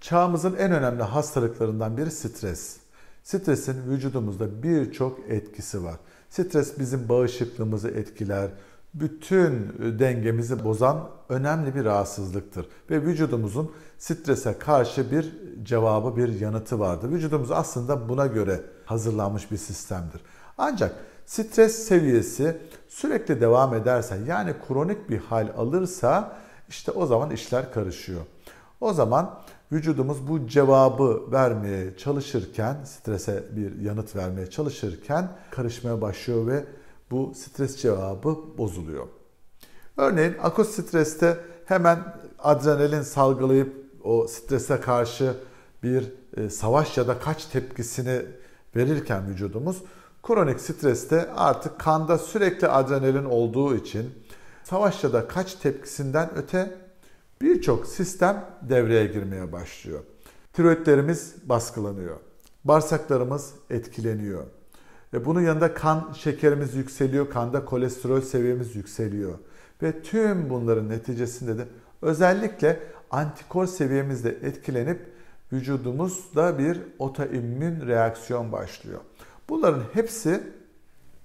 Çağımızın en önemli hastalıklarından biri stres. Stresin vücudumuzda birçok etkisi var. Stres bizim bağışıklığımızı etkiler, bütün dengemizi bozan önemli bir rahatsızlıktır. Ve vücudumuzun strese karşı bir cevabı, bir yanıtı vardır. Vücudumuz aslında buna göre hazırlanmış bir sistemdir. Ancak stres seviyesi sürekli devam ederse yani kronik bir hal alırsa işte o zaman işler karışıyor. O zaman vücudumuz bu cevabı vermeye çalışırken, strese bir yanıt vermeye çalışırken karışmaya başlıyor ve bu stres cevabı bozuluyor. Örneğin akut streste hemen adrenalin salgılayıp o strese karşı bir e, savaş ya da kaç tepkisini verirken vücudumuz Kronik streste artık kanda sürekli adrenalin olduğu için savaşta da kaç tepkisinden öte birçok sistem devreye girmeye başlıyor. Tiroidlerimiz baskılanıyor. Bağırsaklarımız etkileniyor. Ve bunun yanında kan şekerimiz yükseliyor, kanda kolesterol seviyemiz yükseliyor. Ve tüm bunların neticesinde de özellikle antikor seviyemiz de etkilenip vücudumuzda bir otoimmün reaksiyon başlıyor. Bunların hepsi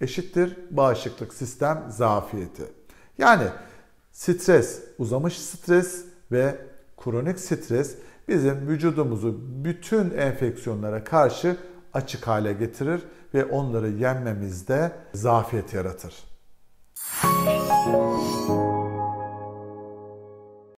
eşittir bağışıklık sistem zafiyeti. Yani stres, uzamış stres ve kronik stres bizim vücudumuzu bütün enfeksiyonlara karşı açık hale getirir ve onları yenmemizde zafiyet yaratır. Müzik